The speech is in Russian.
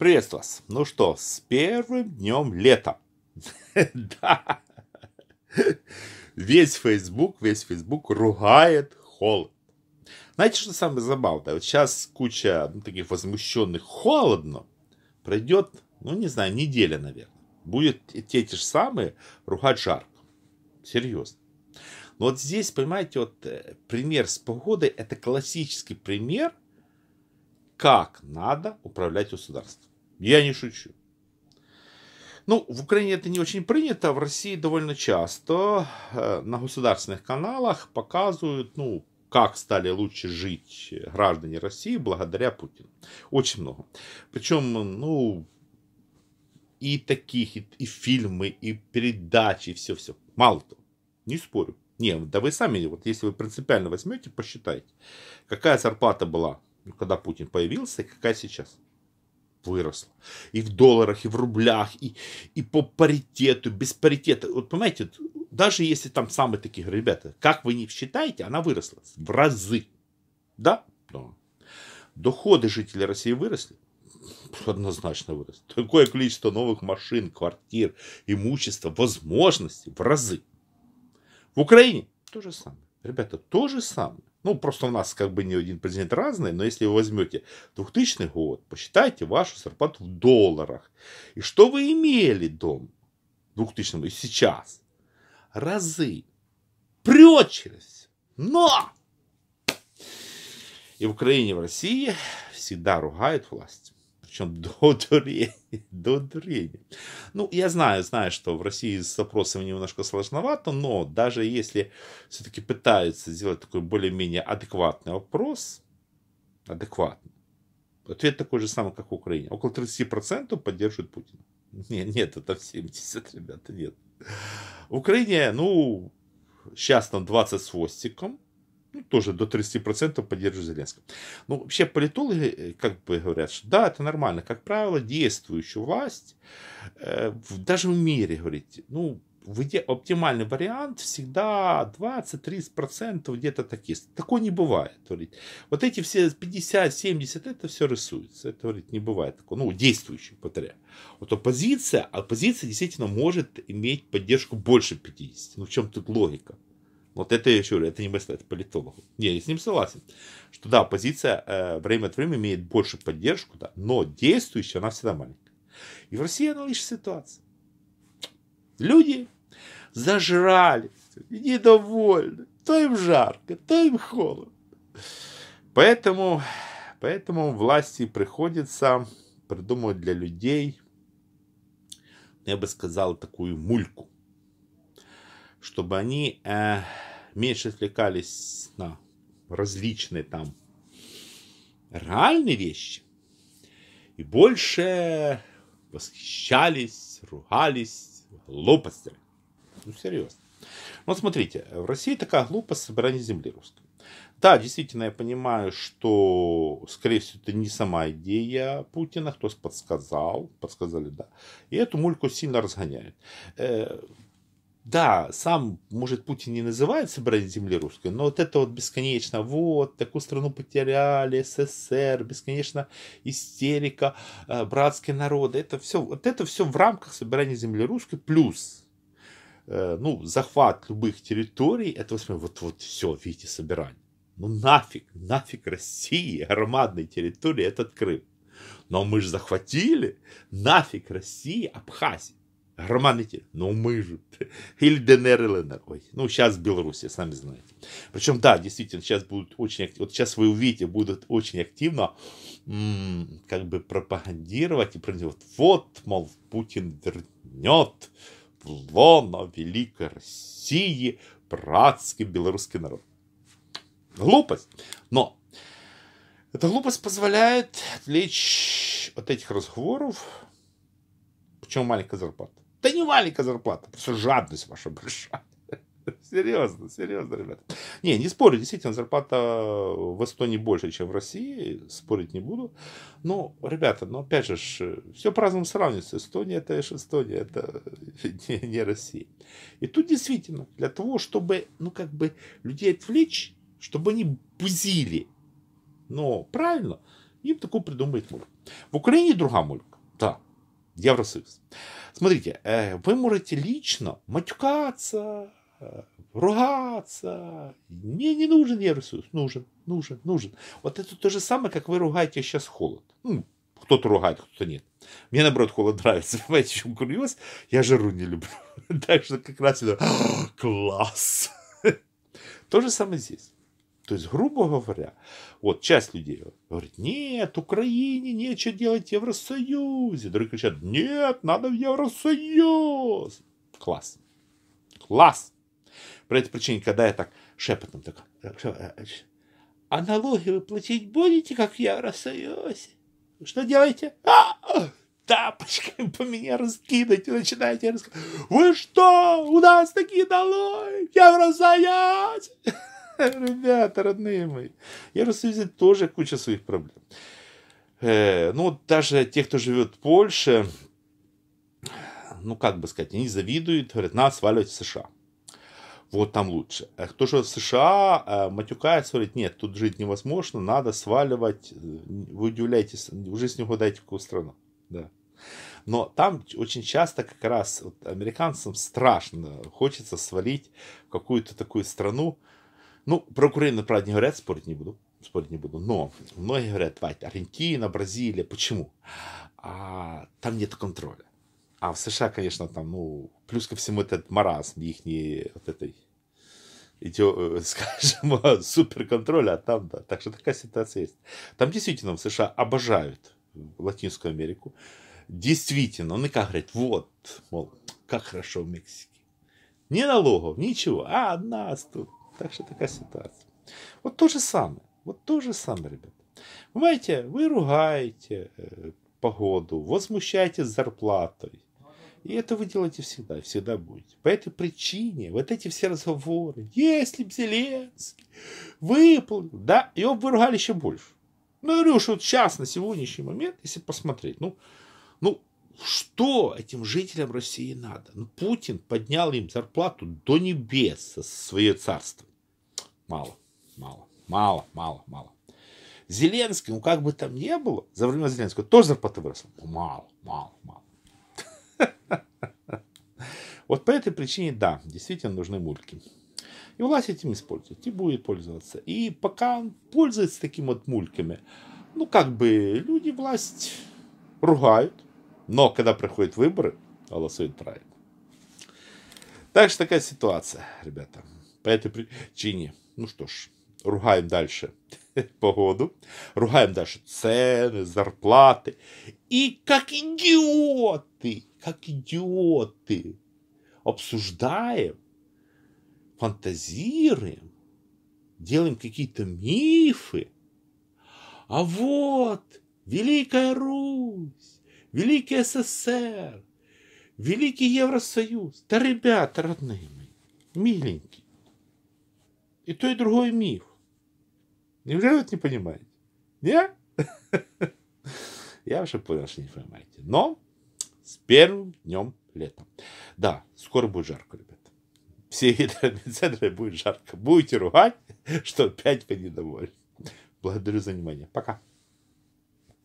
Приветствую вас. Ну что, с первым днем лета. Да. Весь Facebook, весь Facebook ругает холод. Знаете, что самое забавное? Вот сейчас куча ну, таких возмущенных холодно. Пройдет, ну не знаю, неделя, наверное. Будет те, те же самые ругать жарко. Серьезно. Но вот здесь, понимаете, вот э, пример с погодой, это классический пример, как надо управлять государством. Я не шучу. Ну, в Украине это не очень принято, в России довольно часто э, на государственных каналах показывают, ну, как стали лучше жить граждане России благодаря Путину. Очень много. Причем, ну, и таких, и, и фильмы, и передачи, и все-все. Мало того, не спорю. Не, ну, да вы сами, вот если вы принципиально возьмете, посчитайте, какая зарплата была, ну, когда Путин появился, и какая сейчас выросла И в долларах, и в рублях, и, и по паритету, без паритета. Вот понимаете, даже если там самые такие, ребята, как вы не считаете, она выросла в разы. Да? да. Доходы жителей России выросли? Однозначно выросли. Такое количество новых машин, квартир, имущества, возможностей в разы. В Украине то же самое. Ребята, то же самое. Ну, просто у нас как бы не один президент разный, но если вы возьмете 2000 год, посчитайте вашу зарплату в долларах. И что вы имели дом в 2000 и сейчас? Разы. Пречились. Но! И в Украине, и в России всегда ругают власть. Чем до дурения, до дурения. Ну, я знаю, знаю, что в России с вопросами немножко сложновато, но даже если все-таки пытаются сделать такой более-менее адекватный вопрос, адекватный, ответ такой же самый, как в Украине. Около 30% поддерживают Путина. Нет, нет, это 70, ребята, нет. В Украине, ну, сейчас там 20 с хвостиком, ну, тоже до 30% поддерживают Зеленского. Ну вообще политологи э, как бы говорят, что да, это нормально. Как правило, действующую власть, э, даже в мире, говорите, ну, оптимальный вариант всегда 20-30% где-то такие. Такое не бывает. Говорит. Вот эти все 50-70, это все рисуется. Это говорит, не бывает такого. Ну, действующих, повторяю. Вот оппозиция, оппозиция действительно может иметь поддержку больше 50. Ну, в чем тут логика? Вот это я еще говорю, это не БСТ, это политолог. Не, я с ним согласен, что да, оппозиция э, время от времени имеет больше поддержку, да, но действующая она всегда маленькая. И в России аналогичная ситуация. Люди зажрались, недовольны, то им жарко, то им холодно. Поэтому, поэтому власти приходится придумывать для людей, я бы сказал, такую мульку чтобы они э, меньше отвлекались на различные там реальные вещи и больше восхищались, ругались глупостями. Ну, серьезно. Вот смотрите, в России такая глупость собирания земли русской. Да, действительно, я понимаю, что, скорее всего, это не сама идея Путина, кто подсказал, подсказали, да. И эту мульку сильно разгоняют. Э, да, сам, может, Путин не называет собрание земли русской, но вот это вот бесконечно, вот, такую страну потеряли, СССР, бесконечно истерика, э, братские народы, это все, вот это все в рамках собирания земли русской, плюс, э, ну, захват любых территорий, это вот, вот вот все, видите, собирание. Ну нафиг, нафиг России, громадной территории этот Крым. Но мы же захватили нафиг России Абхазию. Роман Никитич, ну мы же, Ильденер Эленер, ой, ну сейчас Беларусь, сами знаете. Причем, да, действительно, сейчас будут очень активно, вот сейчас вы увидите, будут очень активно м как бы пропагандировать и пронзивать, вот, мол, Путин вернет в лоно Великой России братский белорусский народ. Глупость, но эта глупость позволяет отвлечь от этих разговоров, причем маленькая зарплата. Да не маленькая зарплата, просто жадность ваша большая. Серьезно, серьезно, ребята. Не, не спорю, действительно, зарплата в Эстонии больше, чем в России, спорить не буду. Но, ребята, но опять же, все по-разному сравнивается. Эстония это лишь Эстония, это не, не Россия. И тут действительно, для того, чтобы, ну как бы, людей отвлечь, чтобы они бузили, но правильно, им такую придумает муль. В Украине другая муль. Євросоюз. Смотрите, э, вы можете лично матюкаться, э, ругаться. Мне не нужен Евросоюз. Нужен, нужен, нужен. Вот это то же самое, как вы ругаете сейчас холод. Ну, кто-то ругает, кто-то нет. Мне, наоборот, холод нравится. Понимаете, в чем курьез? Я жару не люблю. Так что как раз это класс. То же самое здесь. То есть, грубо говоря, вот часть людей говорит, нет, Украине нечего делать в Евросоюзе. Другие кричат, нет, надо в Евросоюз. Класс. Класс. По этой причине, когда я так шепотом так, а э, э, налоги вы платить будете, как в Евросоюзе? Что делаете? А! тапочкой по меня раскидать начинаете рассказывать. Вы что? У нас такие налоги! Евросоюз! Ребята, родные мои. я Евросоюзе тоже куча своих проблем. Э, ну, даже те, кто живет в Польше, ну, как бы сказать, они завидуют, говорят, надо сваливать в США. Вот там лучше. А кто же в США э, матюкается, говорит, нет, тут жить невозможно, надо сваливать, э, вы удивляетесь, уже с него дайте какую страну. Да. Но там очень часто как раз вот, американцам страшно, хочется свалить в какую-то такую страну, ну, про Украину, правда, не говорят, спорить не буду, спорить не буду. Но многие говорят, давайте, Аргентина, Бразилия, почему? А, там нет контроля. А в США, конечно, там, ну, плюс ко всему этот маразм их вот этой идет, э, скажем, суперконтроля, а там, да. Так что такая ситуация есть. Там действительно в США обожают Латинскую Америку. Действительно, они ну, как говорят, вот, мол, как хорошо в Мексике. Ни налогов, ничего, а нас тут так что такая ситуация. Вот то же самое. Вот то же самое, ребят. Понимаете, вы ругаете э, погоду, возмущаетесь зарплатой. И это вы делаете всегда, и всегда будете. По этой причине вот эти все разговоры, если б Зеленский выполнил, да, его бы ругали еще больше. Ну, я говорю, что вот сейчас, на сегодняшний момент, если посмотреть, ну, ну, что этим жителям России надо? Ну, Путин поднял им зарплату до небес со свое царство. Мало, мало, мало, мало, мало. Зеленский, ну как бы там ни было, за время Зеленского тоже зарплата выросла. Мало, мало, мало. Вот по этой причине, да, действительно нужны мульки. И власть этим использует, и будет пользоваться. И пока он пользуется такими вот мульками, ну как бы люди власть ругают, но когда проходят выборы, голосуют правильно. Так что такая ситуация, ребята. По этой причине ну що ж, ругаємо далі погоду, ругаємо далі цени, зарплати. І як ідіоти, як ідіоти, обсуждаємо, фантазируем, делаем какие-то мифы. А вот Великая Русь, Великий СССР, Великий Евросоюз. Да, ребята, родные мои, миленькие, и то, и другое миф. Неужели вы это не понимаете? Не? Я вообще понял, что не понимаете. Но с первым днем лета. Да, скоро будет жарко, ребят. Все гидромедцентры будет жарко. Будете ругать, что опять вы недовольны. Благодарю за внимание. Пока.